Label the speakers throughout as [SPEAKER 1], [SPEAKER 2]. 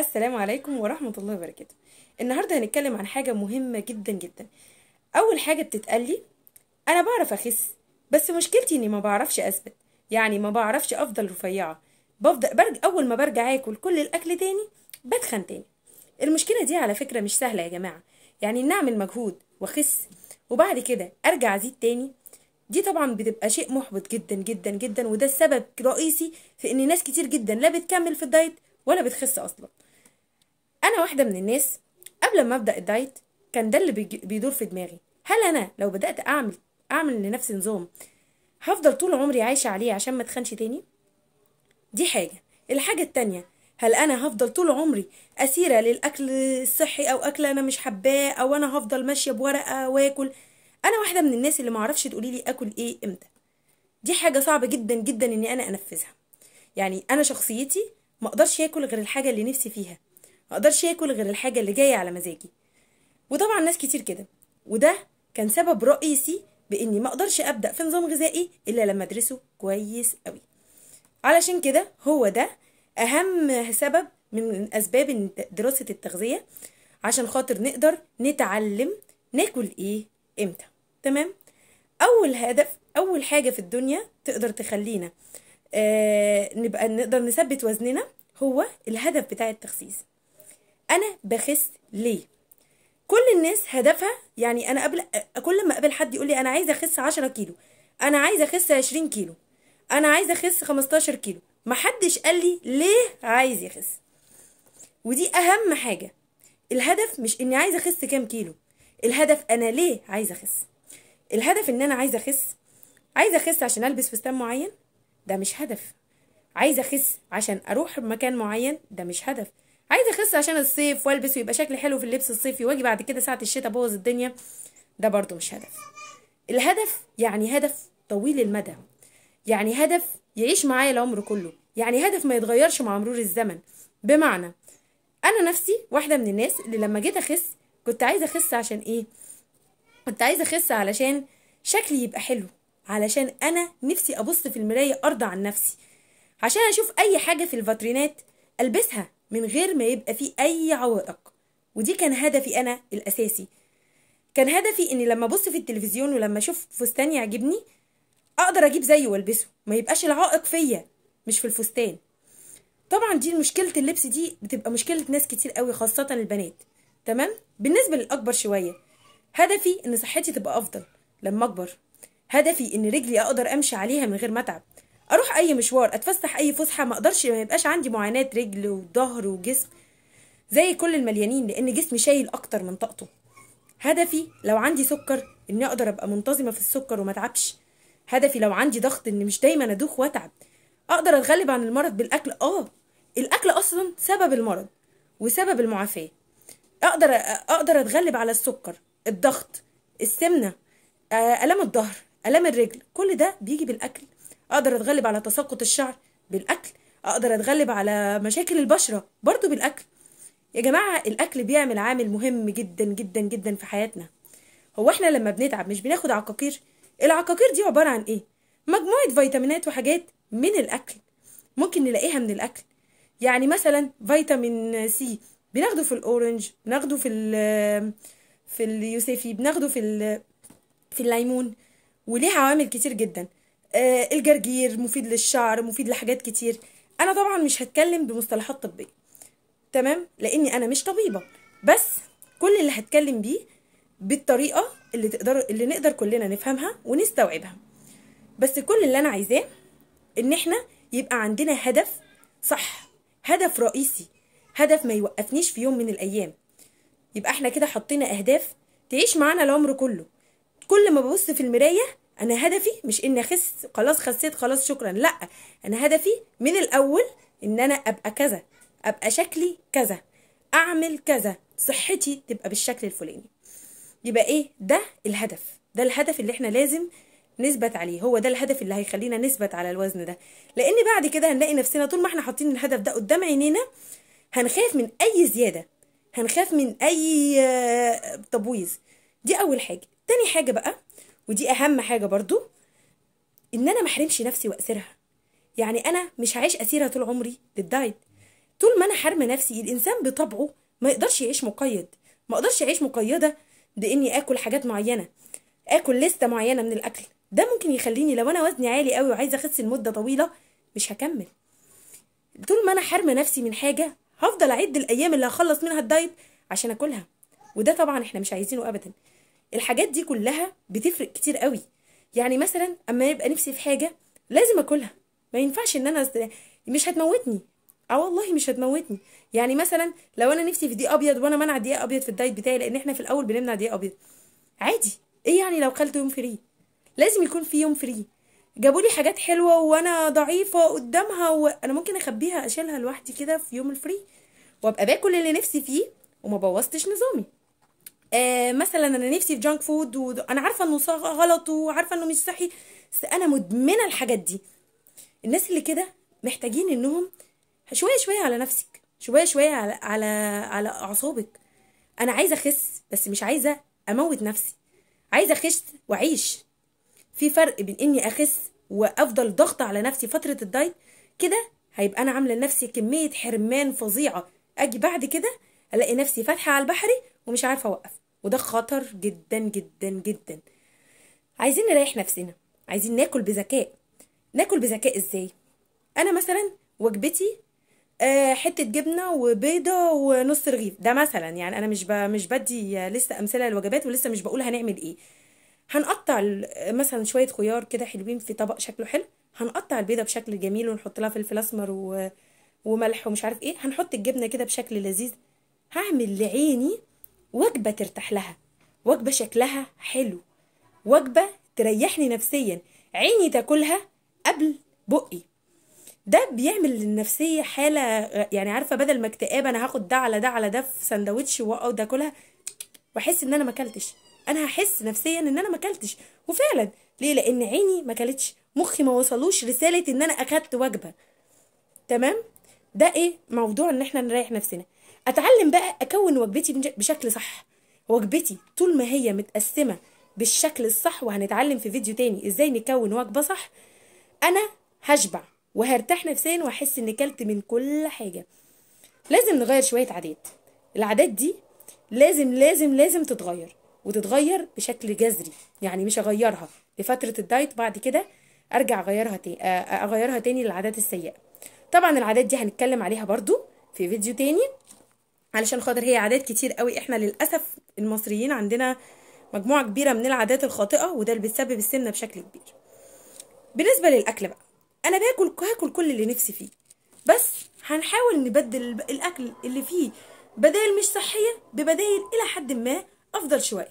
[SPEAKER 1] السلام عليكم ورحمة الله وبركاته النهاردة هنتكلم عن حاجة مهمة جدا جدا أول حاجة لي أنا بعرف أخس بس مشكلتي إني ما بعرفش أثبت يعني ما بعرفش أفضل رفيعة بفضل برج أول ما برجع آكل كل الأكل تاني بتخن تاني المشكلة دي على فكرة مش سهلة يا جماعة يعني إن أعمل مجهود وأخس وبعد كده أرجع أزيد تاني دي طبعا بتبقى شيء محبط جدا جدا جدا وده السبب الرئيسي في ان ناس كتير جدا لا بتكمل في الدايت ولا بتخس اصلا انا واحده من الناس قبل ما ابدا الدايت كان ده اللي بيدور في دماغي هل انا لو بدات اعمل اعمل لنفسي نظام هفضل طول عمري عايشه عليه عشان ما تخنش تاني دي حاجه الحاجه التانية هل انا هفضل طول عمري اسيره للاكل الصحي او اكل انا مش حباه او انا هفضل ماشيه بورقه واكل انا واحده من الناس اللي ما اعرفش تقولي لي اكل ايه امتى دي حاجه صعبه جدا جدا اني انا انفذها يعني انا شخصيتي ما اقدرش اكل غير الحاجه اللي نفسي فيها مقدرش اكل غير الحاجه اللي جايه على مزاجي وطبعا ناس كتير كده وده كان سبب رئيسي باني مقدرش ابدا في نظام غذائي الا لما ادرسه كويس قوي علشان كده هو ده اهم سبب من اسباب دراسه التغذيه عشان خاطر نقدر نتعلم ناكل ايه امتى تمام اول هدف اول حاجه في الدنيا تقدر تخلينا آه نبقى نقدر نثبت وزننا هو الهدف بتاع التخسيس انا بخس ليه كل الناس هدفها يعني انا قبل كل ما اقابل حد يقول لي انا عايزه اخس 10 كيلو انا عايزه اخس 20 كيلو انا عايزه اخس 15 كيلو محدش قال لي ليه عايز يخس ودي اهم حاجه الهدف مش اني عايزه اخس كام كيلو الهدف انا ليه عايزه اخس الهدف ان انا عايزه اخس عايزه اخس عشان البس فستان معين ده مش هدف عايزه اخس عشان اروح مكان معين ده مش هدف عايزه اخس عشان الصيف والبس ويبقى شكلي حلو في اللبس الصيفي واجي بعد كده ساعه الشتاء ابوظ الدنيا ده برضو مش هدف الهدف يعني هدف طويل المدى يعني هدف يعيش معايا العمر كله يعني هدف ما يتغيرش مع مرور الزمن بمعنى انا نفسي واحده من الناس اللي لما جيت اخس كنت عايزه اخس عشان ايه كنت عايزه اخس علشان شكلي يبقى حلو علشان انا نفسي ابص في المرايه ارضى عن نفسي عشان اشوف اي حاجه في الفاترينات البسها من غير ما يبقى فيه أي عوائق ودي كان هدفي أنا الأساسي كان هدفي إني لما أبص في التلفزيون ولما أشوف فستان يعجبني أقدر أجيب زيه وألبسه ما يبقاش العائق فيا مش في الفستان طبعا دي مشكلة اللبس دي بتبقى مشكلة ناس كتير قوي خاصة البنات تمام بالنسبة للأكبر شوية هدفي إن صحتي تبقى أفضل لما أكبر هدفي إن رجلي أقدر أمشي عليها من غير ما أتعب اروح اي مشوار اتفسح اي فسحه ما اقدرش ما يبقاش عندي معاناه رجل وظهر وجسم زي كل المليانين لان جسمي شايل اكتر من طاقته هدفي لو عندي سكر اني اقدر ابقى منتظمه في السكر وما اتعبش هدفي لو عندي ضغط اني مش دايما ادوخ واتعب اقدر اتغلب عن المرض بالاكل اه الاكل اصلا سبب المرض وسبب المعافاه اقدر اقدر اتغلب على السكر الضغط السمنه آه، الام الظهر الام الرجل كل ده بيجي بالاكل اقدر اتغلب على تساقط الشعر بالاكل اقدر اتغلب على مشاكل البشره برضو بالاكل يا جماعه الاكل بيعمل عامل مهم جدا جدا جدا في حياتنا هو احنا لما بنتعب مش بناخد عقاقير العقاقير دي عباره عن ايه مجموعه فيتامينات وحاجات من الاكل ممكن نلاقيها من الاكل يعني مثلا فيتامين سي بناخده في الاورنج بناخده في ال في اليوسفي بناخده في في الليمون وليه عوامل كتير جدا آه، الجرجير مفيد للشعر مفيد لحاجات كتير انا طبعا مش هتكلم بمصطلحات طبيه تمام لاني انا مش طبيبه بس كل اللي هتكلم بيه بالطريقه اللي تقدر اللي نقدر كلنا نفهمها ونستوعبها بس كل اللي انا عايزاه ان احنا يبقى عندنا هدف صح هدف رئيسي هدف ما يوقفنيش في يوم من الايام يبقى احنا كده حطينا اهداف تعيش معانا العمر كله كل ما ببص في المرايه انا هدفي مش اني اخس خلاص خسيت خلاص شكرا لا انا هدفي من الاول ان انا ابقى كذا ابقى شكلي كذا اعمل كذا صحتي تبقى بالشكل الفلاني يبقى ايه ده الهدف ده الهدف اللي احنا لازم نثبت عليه هو ده الهدف اللي هيخلينا نثبت على الوزن ده لان بعد كده هنلاقي نفسنا طول ما احنا حاطين الهدف ده قدام عينينا هنخاف من اي زياده هنخاف من اي آه، تبويظ دي اول حاجه تاني حاجه بقى ودي اهم حاجه برضو ان انا ما احرمش نفسي واسرها يعني انا مش هعيش اسيره طول عمري للدايت طول ما انا حارمه نفسي الانسان بطبعه ما يقدرش يعيش مقيد ما اقدرش اعيش مقيده باني اكل حاجات معينه اكل لسته معينه من الاكل ده ممكن يخليني لو انا وزني عالي قوي وعايزه اخس لمده طويله مش هكمل طول ما انا حارمه نفسي من حاجه هفضل اعد الايام اللي هخلص منها الدايت عشان اكلها وده طبعا احنا مش عايزينه ابدا الحاجات دي كلها بتفرق كتير قوي يعني مثلا اما يبقى نفسي في حاجه لازم اكلها ما ينفعش ان انا مش هتموتني اه والله مش هتموتني يعني مثلا لو انا نفسي في دي ابيض وانا منع دقيق ابيض في الدايت بتاعي لان احنا في الاول بنمنع دقيق ابيض عادي ايه يعني لو كلت يوم فري لازم يكون في يوم فري جابوا لي حاجات حلوه وانا ضعيفه قدامها وانا ممكن اخبيها اشيلها لوحدي كده في يوم الفري وابقى باكل اللي نفسي فيه وما بوظتش نظامي آه مثلا انا نفسي في جانك فود وانا عارفه انه غلط وعارفه انه مش صحي بس انا مدمنه الحاجات دي الناس اللي كده محتاجين انهم شويه شويه على نفسك شويه شويه على على على اعصابك انا عايزه اخس بس مش عايزه اموت نفسي عايزه اخس واعيش في فرق بين اني اخس وافضل ضغط على نفسي فتره الدايت كده هيبقى انا عامله لنفسي كميه حرمان فظيعه اجي بعد كده الاقي نفسي فاتحه على البحري ومش عارفه اوقف وده خطر جدا جدا جدا عايزين نريح نفسنا عايزين ناكل بذكاء ناكل بذكاء ازاي انا مثلا وجبتي آه، حته جبنه وبيضه ونص رغيف ده مثلا يعني انا مش ب... مش بدي لسه امثله للوجبات ولسه مش بقول هنعمل ايه هنقطع مثلا شويه خيار كده حلوين في طبق شكله حلو هنقطع البيضه بشكل جميل ونحط لها فلفل اسمر وملح ومش عارف ايه هنحط الجبنه كده بشكل لذيذ هعمل لعيني وجبة ترتاح لها وجبة شكلها حلو وجبة تريحني نفسيا عيني تاكلها قبل بقي ده بيعمل للنفسية حالة يعني عارفة بدل ما اكتئاب انا هاخد ده على ده على ده في سندوتش واقعد اكلها واحس ان انا ماكلتش انا هحس نفسيا ان انا ماكلتش وفعلا ليه لان عيني ماكلتش مخي ما وصلوش رسالة ان انا اخدت وجبة تمام ده ايه موضوع ان احنا نريح نفسنا اتعلم بقى اكون وجبتي بشكل صح وجبتي طول ما هي متقسمه بالشكل الصح وهنتعلم في فيديو تاني ازاي نكون وجبه صح انا هشبع وهرتاح نفسيا واحس ان كلت من كل حاجه لازم نغير شويه عادات العادات دي لازم لازم لازم تتغير وتتغير بشكل جذري يعني مش اغيرها لفتره الدايت بعد كده ارجع اغيرها تاني اغيرها تاني للعادات السيئه طبعا العادات دي هنتكلم عليها برضو في فيديو تاني علشان خاطر هي عادات كتير قوي احنا للاسف المصريين عندنا مجموعه كبيره من العادات الخاطئه وده اللي بتسبب السمنه بشكل كبير بالنسبه للاكل بقى انا باكل هاكل كل اللي نفسي فيه بس هنحاول نبدل الاكل اللي فيه بدائل مش صحيه ببدائل الى حد ما افضل شويه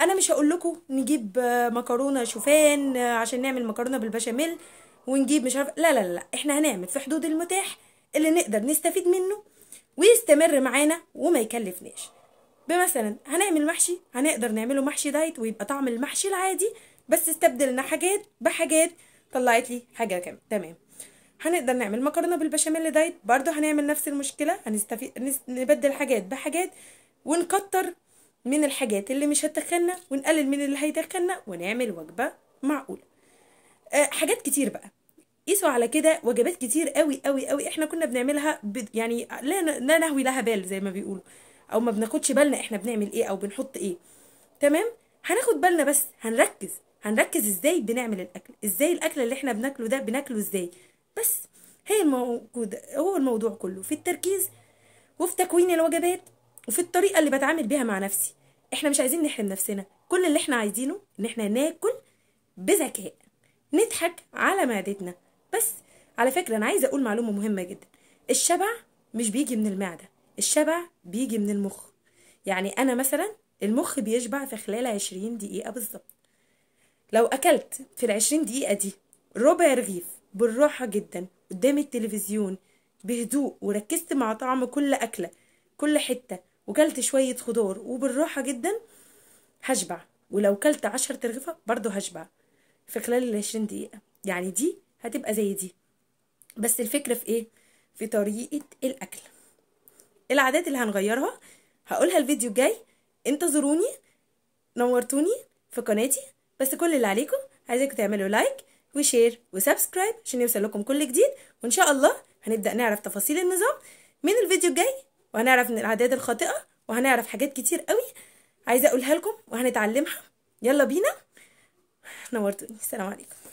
[SPEAKER 1] انا مش هقول لكم نجيب مكرونه شوفان عشان نعمل مكرونه بالبشاميل ونجيب مش عارف لا لا لا احنا هنعمل في حدود المتاح اللي نقدر نستفيد منه ويستمر معانا وما يكلفناش بمثلا هنعمل محشي هنقدر نعمله محشي دايت ويبقى طعم المحشي العادي بس استبدلنا حاجات بحاجات طلعت لي حاجه كام تمام هنقدر نعمل مكرونه بالبشاميل دايت برضو هنعمل نفس المشكله هنستفيد نبدل حاجات بحاجات ونكتر من الحاجات اللي مش هتدخلنا ونقلل من اللي هيدخلنا ونعمل وجبه معقوله أه حاجات كتير بقى قيسوا على كده وجبات كتير قوي قوي قوي احنا كنا بنعملها يعني لا لا نهوي لها بال زي ما بيقولوا او ما بناخدش بالنا احنا بنعمل ايه او بنحط ايه تمام هناخد بالنا بس هنركز هنركز ازاي بنعمل الاكل ازاي الاكل اللي احنا بناكله ده بناكله ازاي بس هي الموجود هو الموضوع كله في التركيز وفي تكوين الوجبات وفي الطريقه اللي بتعامل بيها مع نفسي احنا مش عايزين نحرم نفسنا كل اللي احنا عايزينه ان احنا ناكل بذكاء نضحك على معدتنا بس على فكره انا عايزه اقول معلومه مهمه جدا الشبع مش بيجي من المعده الشبع بيجي من المخ يعني انا مثلا المخ بيشبع في خلال 20 دقيقه بالظبط لو اكلت في العشرين دقيقه دي ربع رغيف بالراحه جدا قدام التلفزيون بهدوء وركزت مع طعم كل اكله كل حته وكلت شويه خضار وبالراحه جدا هشبع ولو كلت عشر ترغيفه برضه هشبع في خلال العشرين دقيقه يعني دي هتبقى زي دي بس الفكرة في ايه في طريقة الاكل العادات اللي هنغيرها هقولها الفيديو الجاي انتظروني نورتوني في قناتي بس كل اللي عليكم عايزاكم تعملوا لايك وشير وسبسكرايب عشان يوصلكم كل جديد وان شاء الله هنبدا نعرف تفاصيل النظام من الفيديو الجاي وهنعرف من العادات الخاطئه وهنعرف حاجات كتير قوي عايزه اقولها لكم وهنتعلمها يلا بينا نورتوني السلام عليكم